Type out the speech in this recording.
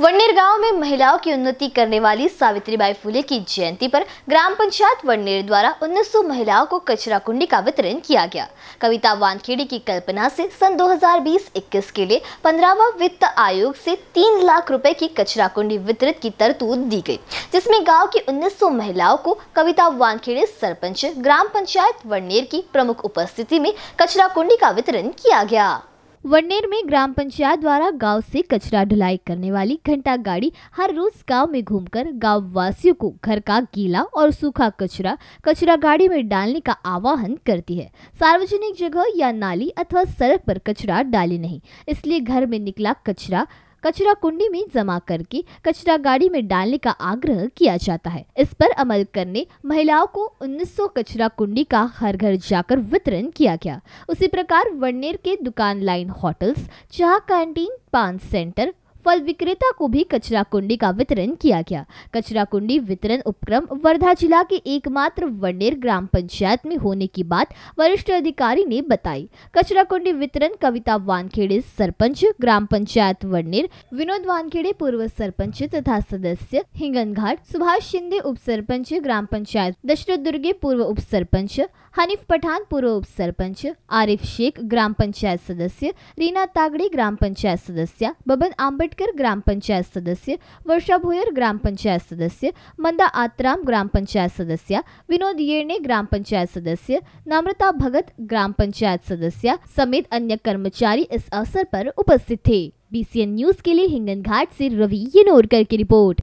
वरनेर गांव में महिलाओं की उन्नति करने वाली सावित्रीबाई फुले की जयंती पर ग्राम पंचायत वरनेर द्वारा 1900 महिलाओं को कचरा कुंडी का वितरण किया गया कविता वानखेड़ी की कल्पना से सन 2020-21 के लिए पंद्रहवा वित्त आयोग से तीन लाख रुपए की कचरा कुंडी वितरित की तरतूद दी गई जिसमें गाँव की 1900 महिलाओं को कविता वानखेड़े सरपंच ग्राम पंचायत वरनेर की प्रमुख उपस्थिति में कचरा कुंडी का वितरण किया गया वनेर में ग्राम पंचायत द्वारा गांव से कचरा ढुलाई करने वाली घंटा गाड़ी हर रोज गांव में घूमकर गांव वासियों को घर का गीला और सूखा कचरा कचरा गाड़ी में डालने का आवाहन करती है सार्वजनिक जगह या नाली अथवा सड़क पर कचरा डाले नहीं इसलिए घर में निकला कचरा कचरा कुंडी में जमा करके कचरा गाड़ी में डालने का आग्रह किया जाता है इस पर अमल करने महिलाओं को 1900 कचरा कुंडी का हर घर जाकर वितरण किया गया उसी प्रकार वननेर के दुकान लाइन होटल्स चाह कैंटीन पान सेंटर फल विक्रेता को भी कचरा कुंडी का वितरण किया गया कचरा कुंडी वितरण उपक्रम वर्धा जिला के एकमात्र वनेर ग्राम पंचायत में होने की बात वरिष्ठ अधिकारी ने बताई कचरा कुंडी वितरण कविता वानखेड़े सरपंच ग्राम पंचायत वनेर विनोद वानखेड़े पूर्व सरपंच तथा सदस्य हिंगन सुभाष शिंदे उप सरपंच ग्राम पंचायत दशरथ दुर्गे पूर्व उप सरपंच हनीफ पठान पूर्व उप सरपंच आरिफ शेख ग्राम पंचायत सदस्य रीना तागड़े ग्राम पंचायत सदस्य बबन आम्बेडकर आंबेडकर ग्राम पंचायत सदस्य वर्षा भोयर ग्राम पंचायत सदस्य मंदा आतराम ग्राम पंचायत सदस्य विनोद येरने ग्राम पंचायत सदस्य नम्रता भगत ग्राम पंचायत सदस्य समेत अन्य कर्मचारी इस अवसर पर उपस्थित थे बीसीएन न्यूज के लिए हिंगन घाट से रवि येनोरकर की रिपोर्ट